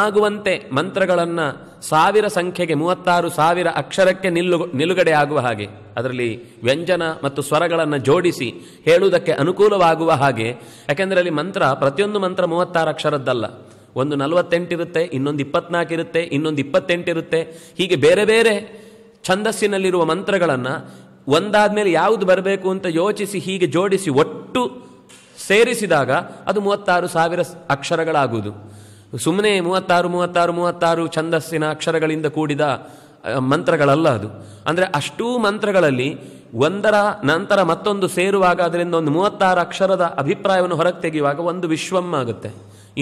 ಆಗುವಂತೆ ಮಂತ್ರಗಳನ್ನು ಸಾವಿರ ಸಂಖ್ಯೆಗೆ ಮೂವತ್ತಾರು ಸಾವಿರ ಅಕ್ಷರಕ್ಕೆ ನಿಲ್ಲು ನಿಲುಗಡೆ ಆಗುವ ಹಾಗೆ ಅದರಲ್ಲಿ ವ್ಯಂಜನ ಮತ್ತು ಸ್ವರಗಳನ್ನು ಜೋಡಿಸಿ ಹೇಳುವುದಕ್ಕೆ ಅನುಕೂಲವಾಗುವ ಹಾಗೆ ಯಾಕೆಂದರೆ ಅಲ್ಲಿ ಮಂತ್ರ ಪ್ರತಿಯೊಂದು ಮಂತ್ರ ಮೂವತ್ತಾರು ಅಕ್ಷರದ್ದಲ್ಲ ಒಂದು ನಲವತ್ತೆಂಟಿರುತ್ತೆ ಇನ್ನೊಂದು ಇಪ್ಪತ್ನಾಲ್ಕು ಇರುತ್ತೆ ಇನ್ನೊಂದು ಇಪ್ಪತ್ತೆಂಟಿರುತ್ತೆ ಹೀಗೆ ಬೇರೆ ಬೇರೆ ಛಂದಸ್ಸಿನಲ್ಲಿರುವ ಮಂತ್ರಗಳನ್ನು ಒಂದಾದ ಮೇಲೆ ಯಾವುದು ಬರಬೇಕು ಅಂತ ಯೋಚಿಸಿ ಹೀಗೆ ಜೋಡಿಸಿ ಒಟ್ಟು ಸೇರಿಸಿದಾಗ ಅದು ಮೂವತ್ತಾರು ಸಾವಿರ ಅಕ್ಷರಗಳಾಗುವುದು ಸುಮ್ಮನೆ ಮೂವತ್ತಾರು ಮೂವತ್ತಾರು ಮೂವತ್ತಾರು ಛಂದಸ್ಸಿನ ಅಕ್ಷರಗಳಿಂದ ಕೂಡಿದ ಮಂತ್ರಗಳಲ್ಲ ಅದು ಅಂದರೆ ಅಷ್ಟೂ ಮಂತ್ರಗಳಲ್ಲಿ ಒಂದರ ನಂತರ ಮತ್ತೊಂದು ಸೇರುವಾಗ ಅದರಿಂದ ಒಂದು ಮೂವತ್ತಾರು ಅಕ್ಷರದ ಅಭಿಪ್ರಾಯವನ್ನು ಹೊರಗೆ ತೆಗೆಯುವಾಗ ಒಂದು ವಿಶ್ವಂ ಆಗುತ್ತೆ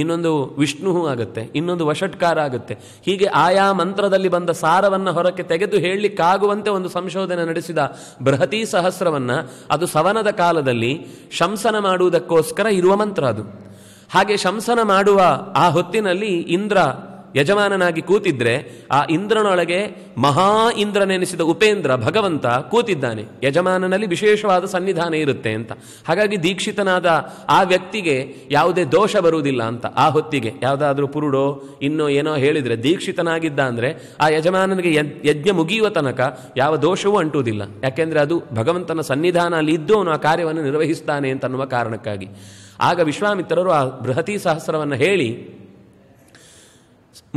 ಇನ್ನೊಂದು ವಿಷ್ಣು ಆಗುತ್ತೆ ಇನ್ನೊಂದು ವಶಟ್ಕಾರ ಆಗುತ್ತೆ ಹೀಗೆ ಆಯಾ ಮಂತ್ರದಲ್ಲಿ ಬಂದ ಸಾರವನ್ನು ಹೊರಕ್ಕೆ ತೆಗೆದು ಹೇಳಲಿಕ್ಕಾಗುವಂತೆ ಒಂದು ಸಂಶೋಧನೆ ನಡೆಸಿದ ಬೃಹತಿ ಸಹಸ್ರವನ್ನು ಅದು ಸವನದ ಕಾಲದಲ್ಲಿ ಶಂಸನ ಮಾಡುವುದಕ್ಕೋಸ್ಕರ ಇರುವ ಮಂತ್ರ ಅದು ಹಾಗೆ ಶಂಸನ ಮಾಡುವ ಆ ಹೊತ್ತಿನಲ್ಲಿ ಇಂದ್ರ ಯಜಮಾನನಾಗಿ ಕೂತಿದ್ರೆ ಆ ಇಂದ್ರನೊಳಗೆ ಮಹಾ ಇಂದ್ರನೆನಿಸಿದ ಉಪೇಂದ್ರ ಭಗವಂತ ಕೂತಿದ್ದಾನೆ ಯಜಮಾನನಲ್ಲಿ ವಿಶೇಷವಾದ ಸನ್ನಿಧಾನ ಇರುತ್ತೆ ಅಂತ ಹಾಗಾಗಿ ದೀಕ್ಷಿತನಾದ ಆ ವ್ಯಕ್ತಿಗೆ ಯಾವುದೇ ದೋಷ ಬರುವುದಿಲ್ಲ ಅಂತ ಆ ಹೊತ್ತಿಗೆ ಯಾವುದಾದ್ರೂ ಪುರುಡೋ ಇನ್ನೋ ಏನೋ ಹೇಳಿದರೆ ದೀಕ್ಷಿತನಾಗಿದ್ದ ಅಂದರೆ ಆ ಯಜಮಾನನಿಗೆ ಯಜ್ಞ ಮುಗಿಯುವ ತನಕ ಯಾವ ದೋಷವೂ ಅಂಟುವುದಿಲ್ಲ ಯಾಕೆಂದರೆ ಅದು ಭಗವಂತನ ಸನ್ನಿಧಾನ ಅಲ್ಲಿ ಇದ್ದು ಅವನು ಆ ಕಾರ್ಯವನ್ನು ನಿರ್ವಹಿಸ್ತಾನೆ ಅಂತನ್ನುವ ಕಾರಣಕ್ಕಾಗಿ ಆಗ ವಿಶ್ವಾಮಿತ್ರರು ಆ ಬೃಹತಿ ಸಹಸ್ರವನ್ನು ಹೇಳಿ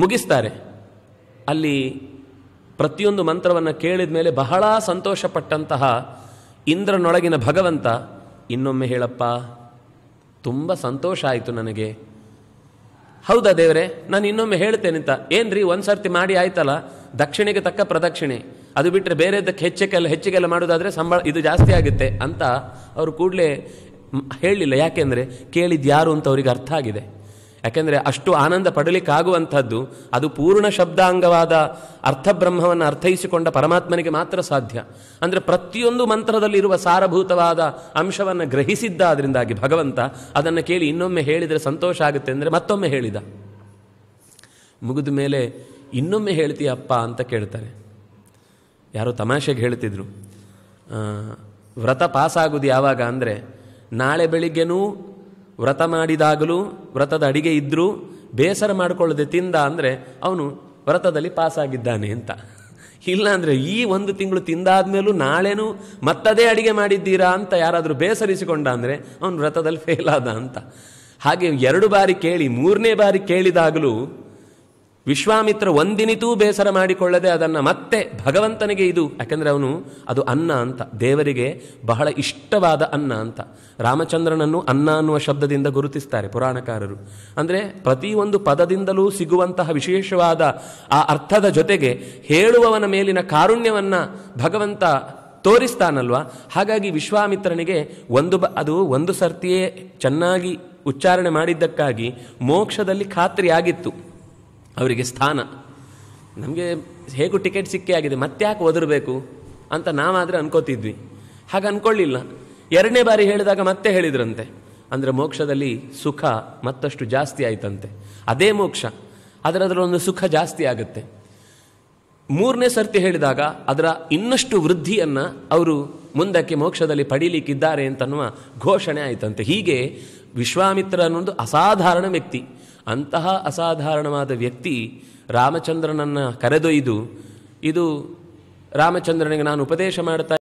ಮುಗಿಸ್ತಾರೆ ಅಲ್ಲಿ ಪ್ರತಿಯೊಂದು ಮಂತ್ರವನ್ನು ಕೇಳಿದ ಮೇಲೆ ಬಹಳ ಸಂತೋಷಪಟ್ಟಂತಹ ಇಂದ್ರನೊಳಗಿನ ಭಗವಂತ ಇನ್ನೊಮ್ಮೆ ಹೇಳಪ್ಪ ತುಂಬ ಸಂತೋಷ ಆಯಿತು ನನಗೆ ಹೌದಾ ದೇವರೇ ನಾನು ಇನ್ನೊಮ್ಮೆ ಹೇಳ್ತೇನೆ ಅಂತ ಏನ್ರಿ ಒಂದ್ಸರ್ತಿ ಮಾಡಿ ಆಯ್ತಲ್ಲ ದಕ್ಷಿಣೆಗೆ ತಕ್ಕ ಪ್ರದಕ್ಷಿಣೆ ಅದು ಬಿಟ್ಟರೆ ಬೇರೆದಕ್ಕೆ ಹೆಚ್ಚಿಗೆಲ್ಲ ಹೆಚ್ಚಿಗೆಲ್ಲ ಮಾಡೋದಾದರೆ ಸಂಬಳ ಇದು ಜಾಸ್ತಿ ಆಗುತ್ತೆ ಅಂತ ಅವರು ಕೂಡಲೇ ಹೇಳಲಿಲ್ಲ ಯಾಕೆಂದರೆ ಕೇಳಿದ್ಯಾರು ಅಂತ ಅವರಿಗೆ ಅರ್ಥ ಆಗಿದೆ ಯಾಕೆಂದರೆ ಅಷ್ಟು ಆನಂದ ಪಡಲಿಕ್ಕಾಗುವಂಥದ್ದು ಅದು ಪೂರ್ಣ ಶಬ್ದಾಂಗವಾದ ಅರ್ಥಬ್ರಹ್ಮವನ್ನು ಅರ್ಥೈಸಿಕೊಂಡ ಪರಮಾತ್ಮನಿಗೆ ಮಾತ್ರ ಸಾಧ್ಯ ಅಂದರೆ ಪ್ರತಿಯೊಂದು ಮಂತ್ರದಲ್ಲಿರುವ ಸಾರಭೂತವಾದ ಅಂಶವನ್ನು ಅದರಿಂದಾಗಿ ಭಗವಂತ ಅದನ್ನು ಕೇಳಿ ಇನ್ನೊಮ್ಮೆ ಹೇಳಿದರೆ ಸಂತೋಷ ಆಗುತ್ತೆ ಅಂದರೆ ಮತ್ತೊಮ್ಮೆ ಹೇಳಿದ ಮುಗಿದ ಮೇಲೆ ಇನ್ನೊಮ್ಮೆ ಹೇಳ್ತೀಯಪ್ಪ ಅಂತ ಕೇಳ್ತಾರೆ ಯಾರೋ ತಮಾಷೆಗೆ ಹೇಳ್ತಿದ್ರು ವ್ರತ ಪಾಸಾಗೋದು ಯಾವಾಗ ಅಂದರೆ ನಾಳೆ ಬೆಳಿಗ್ಗೆನೂ ವ್ರತ ಮಾಡಿದಾಗಲೂ ವ್ರತದ ಅಡಿಗೆ ಇದ್ದರೂ ಬೇಸರ ಮಾಡಿಕೊಳ್ಳದೆ ತಿಂದ ಅಂದರೆ ಅವನು ವ್ರತದಲ್ಲಿ ಪಾಸಾಗಿದ್ದಾನೆ ಅಂತ ಇಲ್ಲಾಂದರೆ ಈ ಒಂದು ತಿಂಗಳು ತಿಂದಾದ್ಮೇಲೂ ನಾಳೆನೂ ಮತ್ತದೇ ಅಡಿಗೆ ಮಾಡಿದ್ದೀರಾ ಅಂತ ಯಾರಾದರೂ ಬೇಸರಿಸಿಕೊಂಡ ಅಂದರೆ ಅವನು ವ್ರತದಲ್ಲಿ ಫೇಲ್ ಆದ ಅಂತ ಹಾಗೆ ಎರಡು ಬಾರಿ ಕೇಳಿ ಮೂರನೇ ಬಾರಿ ಕೇಳಿದಾಗಲೂ ವಿಶ್ವಾಮಿತ್ರ ಒಂದಿನಿತೂ ಬೇಸರ ಮಾಡಿಕೊಳ್ಳದೆ ಅದನ್ನು ಮತ್ತೆ ಭಗವಂತನಿಗೆ ಇದು ಯಾಕೆಂದರೆ ಅವನು ಅದು ಅನ್ನ ಅಂತ ದೇವರಿಗೆ ಬಹಳ ಇಷ್ಟವಾದ ಅನ್ನ ಅಂತ ರಾಮಚಂದ್ರನನ್ನು ಅನ್ನ ಅನ್ನುವ ಶಬ್ದದಿಂದ ಗುರುತಿಸ್ತಾರೆ ಪುರಾಣಕಾರರು ಅಂದರೆ ಪ್ರತಿಯೊಂದು ಪದದಿಂದಲೂ ಸಿಗುವಂತಹ ವಿಶೇಷವಾದ ಆ ಅರ್ಥದ ಜೊತೆಗೆ ಹೇಳುವವನ ಮೇಲಿನ ಕಾರುಣ್ಯವನ್ನು ಭಗವಂತ ತೋರಿಸ್ತಾನಲ್ವ ಹಾಗಾಗಿ ವಿಶ್ವಾಮಿತ್ರನಿಗೆ ಒಂದು ಬ ಅದು ಒಂದು ಸರ್ತಿಯೇ ಚೆನ್ನಾಗಿ ಉಚ್ಚಾರಣೆ ಮಾಡಿದ್ದಕ್ಕಾಗಿ ಮೋಕ್ಷದಲ್ಲಿ ಖಾತ್ರಿಯಾಗಿತ್ತು ಅವರಿಗೆ ಸ್ಥಾನ ನಮಗೆ ಹೇಗೂ ಟಿಕೆಟ್ ಸಿಕ್ಕೇ ಆಗಿದೆ ಮತ್ತ್ಯಾಕೆ ಒದರಬೇಕು ಅಂತ ನಾವಾದರೆ ಅನ್ಕೋತಿದ್ವಿ ಹಾಗೆ ಅಂದ್ಕೊಳ್ಳಿಲ್ಲ ಎರಡನೇ ಬಾರಿ ಹೇಳಿದಾಗ ಮತ್ತೆ ಹೇಳಿದ್ರಂತೆ ಅಂದರೆ ಮೋಕ್ಷದಲ್ಲಿ ಸುಖ ಮತ್ತಷ್ಟು ಜಾಸ್ತಿ ಆಯ್ತಂತೆ ಅದೇ ಮೋಕ್ಷ ಅದರ ಸುಖ ಜಾಸ್ತಿ ಆಗುತ್ತೆ ಮೂರನೇ ಸರ್ತಿ ಹೇಳಿದಾಗ ಅದರ ಇನ್ನಷ್ಟು ವೃದ್ಧಿಯನ್ನು ಅವರು ಮುಂದಕ್ಕೆ ಮೋಕ್ಷದಲ್ಲಿ ಪಡೀಲಿಕ್ಕಿದ್ದಾರೆ ಅಂತನ್ನುವ ಘೋಷಣೆ ಆಯಿತಂತೆ ಹೀಗೆ ವಿಶ್ವಾಮಿತ್ರ ಅನ್ನೋದು ಅಸಾಧಾರಣ ವ್ಯಕ್ತಿ ಅಂತಹ ಅಸಾಧಾರಣವಾದ ವ್ಯಕ್ತಿ ರಾಮಚಂದ್ರನನ್ನು ಕರೆದೊಯ್ದು ಇದು ರಾಮಚಂದ್ರನಿಗೆ ನಾನು ಉಪದೇಶ ಮಾಡ್ತಾ